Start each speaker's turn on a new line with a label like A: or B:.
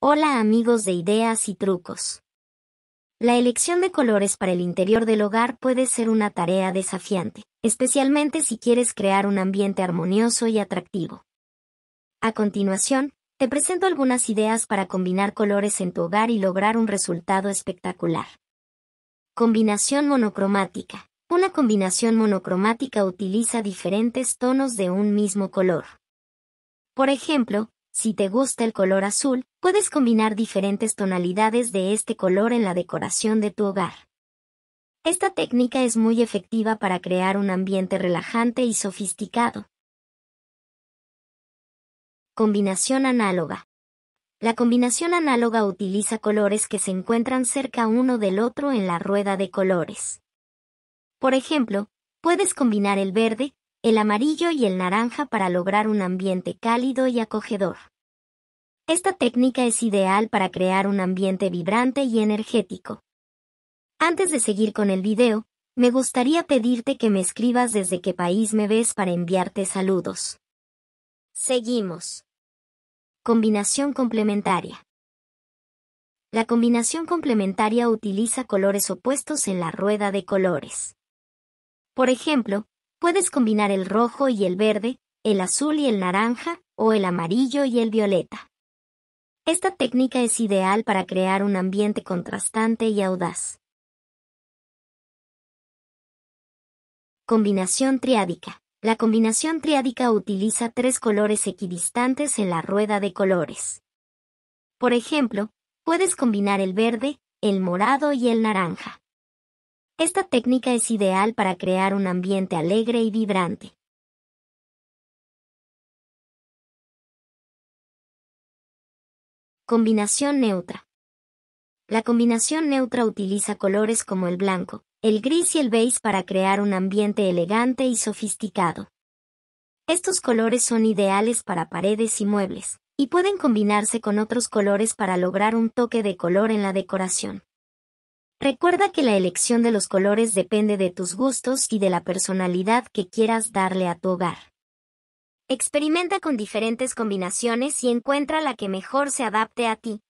A: Hola amigos de ideas y trucos. La elección de colores para el interior del hogar puede ser una tarea desafiante, especialmente si quieres crear un ambiente armonioso y atractivo. A continuación, te presento algunas ideas para combinar colores en tu hogar y lograr un resultado espectacular. Combinación monocromática. Una combinación monocromática utiliza diferentes tonos de un mismo color. Por ejemplo, si te gusta el color azul, puedes combinar diferentes tonalidades de este color en la decoración de tu hogar. Esta técnica es muy efectiva para crear un ambiente relajante y sofisticado. Combinación análoga. La combinación análoga utiliza colores que se encuentran cerca uno del otro en la rueda de colores. Por ejemplo, puedes combinar el verde, el amarillo y el naranja para lograr un ambiente cálido y acogedor. Esta técnica es ideal para crear un ambiente vibrante y energético. Antes de seguir con el video, me gustaría pedirte que me escribas desde qué país me ves para enviarte saludos. Seguimos. Combinación complementaria. La combinación complementaria utiliza colores opuestos en la rueda de colores. Por ejemplo, Puedes combinar el rojo y el verde, el azul y el naranja, o el amarillo y el violeta. Esta técnica es ideal para crear un ambiente contrastante y audaz. Combinación triádica. La combinación triádica utiliza tres colores equidistantes en la rueda de colores. Por ejemplo, puedes combinar el verde, el morado y el naranja.
B: Esta técnica es ideal para crear un ambiente alegre y vibrante. Combinación neutra. La combinación neutra utiliza colores como el
A: blanco, el gris y el beige para crear un ambiente elegante y sofisticado. Estos colores son ideales para paredes y muebles, y pueden combinarse con otros colores para lograr un toque de color en la decoración. Recuerda que la elección de los colores depende de tus gustos y de la personalidad que quieras darle a tu hogar.
B: Experimenta con diferentes combinaciones y encuentra la que mejor se adapte a ti.